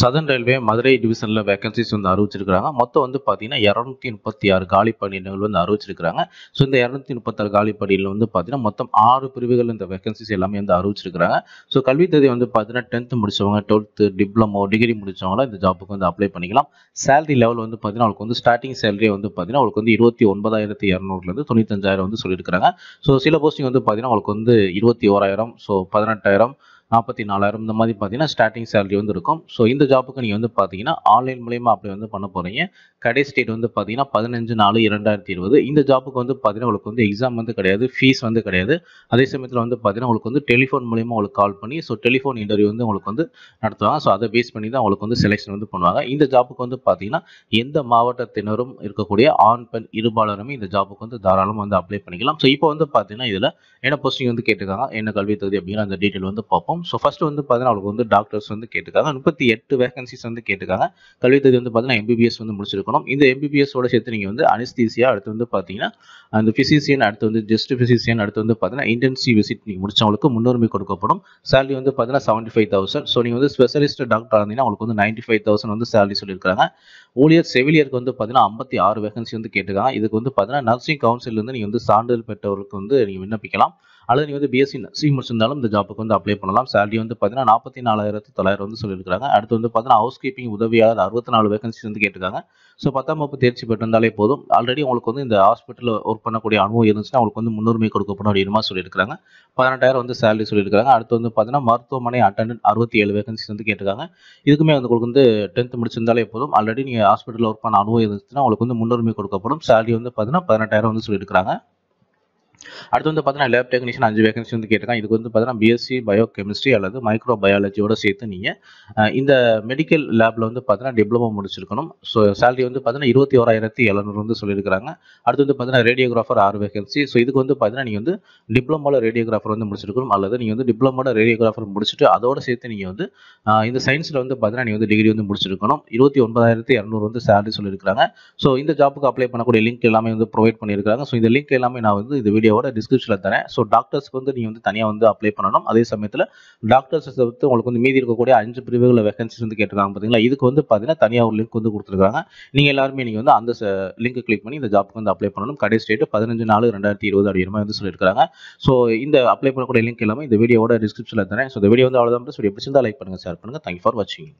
Sathan railway Madurai டிவிஷனில் vacancies வந்து அறிவிச்சிருக்கிறாங்க மொத்தம் வந்து பார்த்தீங்கன்னா இரநூத்தி முப்பத்தி ஆறு காலி பணியிடங்கள் வந்து அறிவிச்சிருக்கிறாங்க ஸோ இந்த இரநூத்தி முப்பத்தாறு காலி பணியில் வந்து பார்த்தீங்கன்னா மொத்தம் ஆறு பிரிவுகள் இந்த வேகன்சிஸ் எல்லாமே வந்து அறிவிச்சிருக்கிறாங்க ஸோ கல்வி தேதி வந்து பார்த்தீங்கன்னா டென்த்து முடிச்சவங்க டுவெல்த்து டிப்ளமோ டிகிரி முடிச்சவங்களாம் இந்த ஜாபுக்கு வந்து அப்ளை பண்ணிக்கலாம் சேலரி லெவல் வந்து பார்த்தீங்கன்னா அவளுக்கு வந்து ஸ்டார்டிங் சேலரி வந்து பார்த்தீங்கன்னா அவளுக்கு வந்து இருபத்தி ஒன்பதாயிரத்தி இரநூறுலேருந்து தொண்ணூத்தஞ்சாயிரம் வந்து சொல்லியிருக்கிறாங்க ஸோ சில போஸ்டிங் வந்து பார்த்தீங்கன்னா அவளுக்கு வந்து இருபத்தி ஓராயிரம் ஸோ பதினெட்டாயிரம் நாற்பத்தி நாலாயிரம் இந்த மாதிரி பார்த்தீங்கன்னா ஸ்டார்டிங் சேலரி வந்து இருக்கும் ஸோ இந்த ஜாப்புக்கு நீங்கள் வந்து பார்த்தீங்கன்னா ஆன்லைன் மூலியமாக அப்ளை வந்து பண்ண போகிறீங்க கடைசி டேட் வந்து பார்த்தீங்கன்னா பதினஞ்சு நாலு இரண்டாயிரத்தி இருபது இந்த ஜாப்புக்கு வந்து பார்த்தீங்கன்னா உங்களுக்கு வந்து எக்ஸாம் வந்து கிடையாது ஃபீஸ் வந்து கிடையாது அதே சமயத்தில் வந்து பார்த்தீங்கன்னா உங்களுக்கு வந்து டெலிஃபோன் மூலியமாக உங்களுக்கு கால் பண்ணி ஸோ டெலிஃபோன் இன்டர்வியூ வந்து உங்களுக்கு வந்து நடத்துவாங்க ஸோ அதை பேஸ் பண்ணி தான் உங்களுக்கு வந்து செலெக்ஷன் வந்து பண்ணுவாங்க இந்த ஜாப்புக்கு வந்து பார்த்தீங்கன்னா எந்த மாவட்டத்தினரும் இருக்கக்கூடிய ஆண் பெண் இருபாலருமே இந்த ஜாப்புக்கு வந்து தாராளமாக வந்து அப்ளை பண்ணிக்கலாம் ஸோ இப்போ வந்து பார்த்தீங்கன்னா இதில் என்ன போஸ்டிங் வந்து கேட்டுக்காங்க என்ன கல்வித் தகுதி அப்படிங்கிற அந்த டீட்டெயில் வந்து பார்ப்போம் இருக்கும் ஸோ ஃபஸ்ட்டு வந்து பார்த்தீங்கன்னா அவளுக்கு வந்து டாக்டர்ஸ் வந்து கேட்டுக்காங்க முப்பத்தி எட்டு வேகன்சிஸ் வந்து கேட்டுக்காங்க கல்வி தகுதி வந்து பார்த்தீங்கன்னா எம்பிபிஎஸ் வந்து முடிச்சிருக்கணும் இந்த எம்பிபிஎஸோட சேர்த்து நீங்கள் வந்து அனிஸ்தீசியா அடுத்து வந்து பார்த்தீங்கன்னா அந்த ஃபிசிசியன் அடுத்து வந்து ஜஸ்ட் ஃபிசிசியன் அடுத்து வந்து பார்த்தீங்கன்னா இன்டென்சிவ் விசிட் நீங்கள் முடிச்சவங்களுக்கு முன்னுரிமை கொடுக்கப்படும் சேலரி வந்து பார்த்தீங்கன்னா செவன்ட்டி ஃபைவ் தௌசண்ட் ஸோ நீங்கள் வந்து ஸ்பெஷலிஸ்ட் டாக்டர் இருந்தீங்கன்னா அவங்களுக்கு வந்து நைன்ட்டி ஃபைவ் தௌசண்ட் வந்து சேலரி சொல்லியிருக்காங்க ஊழியர் செவிலியருக்கு வந்து பார்த்தீங்கன்னா ஐம்பத்தி ஆறு வேகன்சி வந்து கேட்டுக்காங்க இதுக்கு வந்து பார்த்தீங்கன்னா நர்சிங் கவுன்சிலிருந்து நீங்கள் வந்து சான்றிதழ் பெற்றவர்களுக்கு வந்து நீங்கள் விண்ணப்பிக்கலாம் அல்லது நீ வந்து பிஎஸ்சி சி முடிச்சிருந்தாலும் இந்த ஜாப்புக்கு வந்து அப்ளை பண்ணலாம் சேலரி வந்து பார்த்தீங்கன்னா நாற்பத்தி நாலாயிரத்து தொள்ளாயிரம் வந்து சொல்லியிருக்காங்க அடுத்து வந்து பார்த்தீங்கன்னா ஹவுஸ் கீப்பிங் உதவியாளர் அறுபத்தி நாலு வேகன்சி வந்து கேட்டிருக்காங்க ஸோ பத்தாம் வகுப்பு தேர்ச்சி பெற்றிருந்தாலே போதும் ஆல்ரெடி உங்களுக்கு வந்து இந்த ஹாஸ்பிட்டலில் ஒர்க் பண்ணக்கூடிய அனுபவம் இருந்துச்சுன்னா அவங்களுக்கு வந்து முன்னுரிமை கொடுக்கப்படும் அப்படின்னு சொல்லியிருக்காங்க பதினெட்டாயிரம் வந்து சேலரி சொல்லியிருக்காங்க அடுத்து வந்து பார்த்தீங்கன்னா மருத்துவமனை அட்டண்டன்ட் அறுபத்தி ஏழு வேகன்சி வந்து கேட்டிருக்காங்க இதுக்குமே வந்து உங்களுக்கு வந்து டென்த் முடிச்சிருந்தாலே போதும் ஆல்ரெடி நீங்கள் ஹாஸ்பிட்டலில் ஒர்க் பண்ண அனுபவம் இருந்துச்சுன்னா உங்களுக்கு வந்து முன்னுரிமை கொடுக்கப்படும் சேலரி வந்து பார்த்தீங்கன்னா பதினெட்டாயிரம் வந்து சொல்லியிருக்காங்க அடுத்து வந்து பார்த்தீங்கன்னா லேப் டெக்னீஷியன் அஞ்சு வேகன்சி வந்து கேட்டிருக்காங்க இதுக்கு வந்து பார்த்தீங்கன்னா பிஎஸ்சி பயோ கெமிஸ்ட்ரி அல்லது மைக்ரோ பயாலஜியோட சேர்த்து நீங்கள் இந்த மெடிக்கல் லேபில் வந்து பார்த்தீங்கன்னா டிப்ளமோ முடிச்சிருக்கணும் ஸோ சேலரி வந்து பார்த்தீங்கன்னா இருபத்தி ஓராயிரத்தி எழுநூறு வந்து சொல்லியிருக்கிறாங்க அடுத்து வந்து பார்த்தீங்கன்னா ரேடியோகிராஃபர் ஆறு வேகன்சி ஸோ இதுக்கு வந்து பார்த்தீங்கன்னா நீங்கள் வந்து டிப்ளமோவில் ரேடியோகிராஃபர் வந்து முடிச்சிருக்கணும் அல்லது நீங்கள் வந்து டிப்ளமோட ரேடியோகிராஃபர் முடிச்சுட்டு அதோட சேர்த்து நீங்கள் வந்து இந்த சயின்ஸில் வந்து பார்த்தீங்கன்னா நீங்கள் வந்து டிகிரி வந்து முடிச்சிருக்கணும் இருபத்தி ஒன்பதாயிரத்தி இரநூறு வந்து சேலரி சொல்லியிருக்கிறாங்க ஸோ இந்த ஜாப்புக்கு அப்ளை பண்ணக்கூடிய லிங்க் எல்லாமே வந்து ப்ரொவைட் பண்ணியிருக்காங்க ஸோ இந்த லிங்க் எல்லாமே நான் வந்து இந்த வீடியோ வீடியோவோட டிஸ்கிரிப்ஷனில் தரேன் ஸோ டாக்டர்ஸ்க்கு வந்து நீங்கள் வந்து தனியாக வந்து அப்ளை பண்ணணும் அதே சமயத்தில் டாக்டர்ஸ் வந்து உங்களுக்கு வந்து மீதி இருக்கக்கூடிய அஞ்சு பிரிவுகளில் வேகன்சி வந்து கேட்டிருக்காங்க பார்த்தீங்களா இதுக்கு வந்து பார்த்தீங்கன்னா தனியாக ஒரு லிங்க் வந்து கொடுத்துருக்காங்க நீங்கள் எல்லாருமே நீங்கள் வந்து அந்த லிங்க் கிளிக் பண்ணி இந்த ஜாப்க்கு வந்து அப்ளை பண்ணணும் கடைசி டேட் பதினஞ்சு நாலு ரெண்டாயிரத்தி இருபது அப்படி மாதிரி வந்து சொல்லியிருக்காங்க ஸோ இந்த அப்ளை பண்ணக்கூடிய லிங்க் எல்லாமே இந்த வீடியோட டிஸ்கிரிப்ஷனில் தரேன் ஸோ இந்த வீடியோ வந்து அவ்வளோதான் சொல்லி எப்படி லைக் பண்ணுங்கள் ஷேர் பண்ணுங்கள் தேங்க்யூ ஃபார் வாட்சிங்